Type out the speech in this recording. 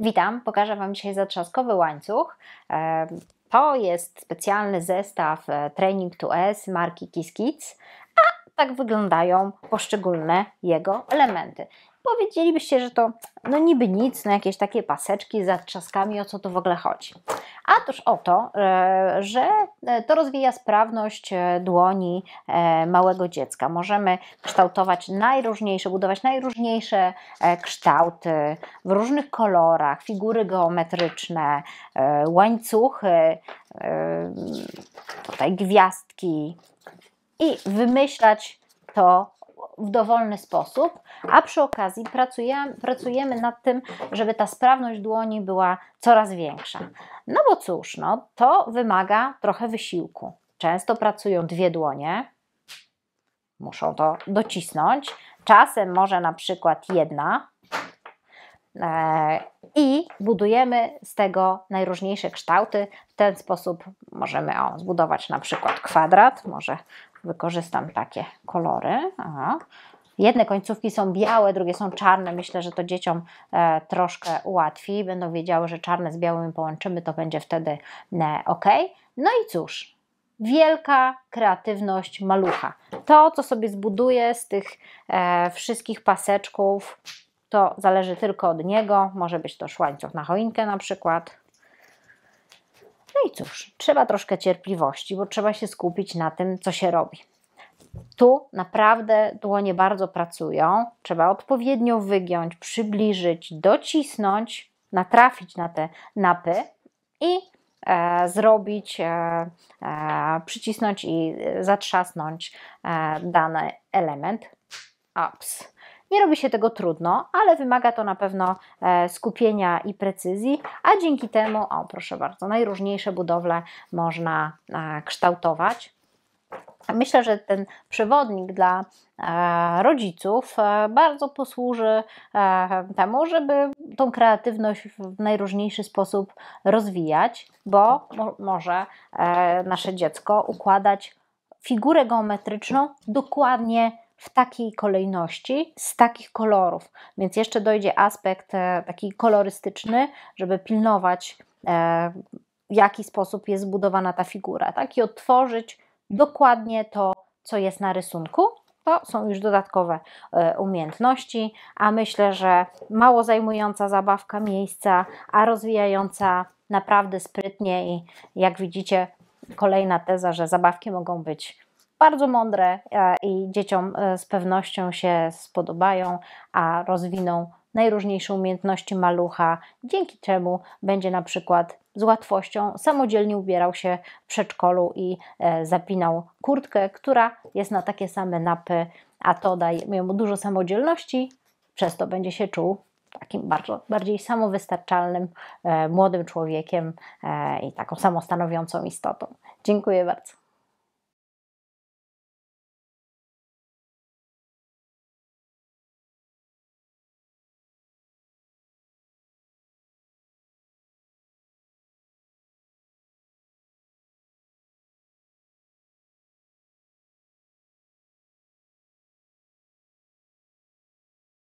Witam, pokażę Wam dzisiaj zatrzaskowy łańcuch. E, to jest specjalny zestaw e, Training 2S marki Kiss Kids, a tak wyglądają poszczególne jego elementy powiedzielibyście, że to no niby nic, no jakieś takie paseczki z trzaskami, o co tu w ogóle chodzi. A toż o to, e, że e, to rozwija sprawność e, dłoni małego dziecka. Możemy kształtować najróżniejsze, budować najróżniejsze kształty w różnych kolorach, figury geometryczne, łańcuchy, tutaj gwiazdki i wymyślać to w dowolny sposób, a przy okazji pracujemy, pracujemy nad tym, żeby ta sprawność dłoni była coraz większa. No bo cóż, no, to wymaga trochę wysiłku. Często pracują dwie dłonie, muszą to docisnąć. Czasem może na przykład jedna, e, i budujemy z tego najróżniejsze kształty. W ten sposób możemy o, zbudować na przykład kwadrat, może wykorzystam takie kolory. Aha. Jedne końcówki są białe, drugie są czarne. Myślę, że to dzieciom e, troszkę ułatwi. Będą wiedziały, że czarne z białymi połączymy, to będzie wtedy e, ok. No i cóż, wielka kreatywność malucha. To, co sobie zbuduje z tych e, wszystkich paseczków, to zależy tylko od niego. Może być to szłańcuch na choinkę na przykład. No i cóż, trzeba troszkę cierpliwości, bo trzeba się skupić na tym, co się robi. Tu naprawdę dłonie bardzo pracują, trzeba odpowiednio wygiąć, przybliżyć, docisnąć, natrafić na te napy i e, zrobić, e, e, przycisnąć i e, zatrzasnąć e, dany element. Ups. Nie robi się tego trudno, ale wymaga to na pewno e, skupienia i precyzji, a dzięki temu, o proszę bardzo, najróżniejsze budowle można e, kształtować. Myślę, że ten przewodnik dla e, rodziców bardzo posłuży temu, żeby tą kreatywność w najróżniejszy sposób rozwijać, bo może nasze dziecko układać figurę geometryczną dokładnie w takiej kolejności, z takich kolorów. Więc jeszcze dojdzie aspekt e, taki kolorystyczny, żeby pilnować, e, w jaki sposób jest zbudowana ta figura, tak? I otworzyć dokładnie to, co jest na rysunku. To są już dodatkowe e, umiejętności, a myślę, że mało zajmująca zabawka miejsca, a rozwijająca naprawdę sprytnie i jak widzicie, kolejna teza, że zabawki mogą być bardzo mądre e, i dzieciom e, z pewnością się spodobają, a rozwiną najróżniejsze umiejętności malucha, dzięki czemu będzie na przykład z łatwością samodzielnie ubierał się w przedszkolu i e, zapinał kurtkę, która jest na takie same napy, a to daje mu dużo samodzielności, przez to będzie się czuł takim bardzo, bardziej samowystarczalnym młodym człowiekiem i taką samostanowiącą istotą. Dziękuję bardzo.